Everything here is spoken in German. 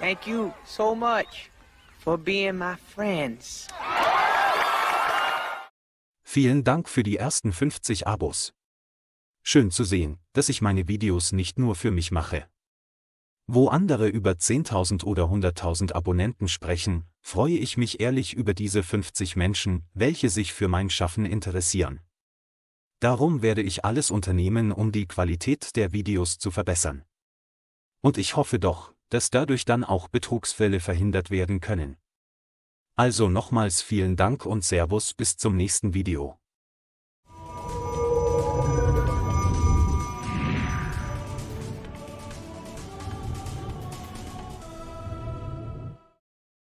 Thank you so much for being my friends. Vielen Dank für die ersten 50 Abos. Schön zu sehen, dass ich meine Videos nicht nur für mich mache. Wo andere über 10.000 oder 100.000 Abonnenten sprechen, freue ich mich ehrlich über diese 50 Menschen, welche sich für mein Schaffen interessieren. Darum werde ich alles unternehmen, um die Qualität der Videos zu verbessern. Und ich hoffe doch, dass dadurch dann auch Betrugsfälle verhindert werden können. Also nochmals vielen Dank und Servus bis zum nächsten Video.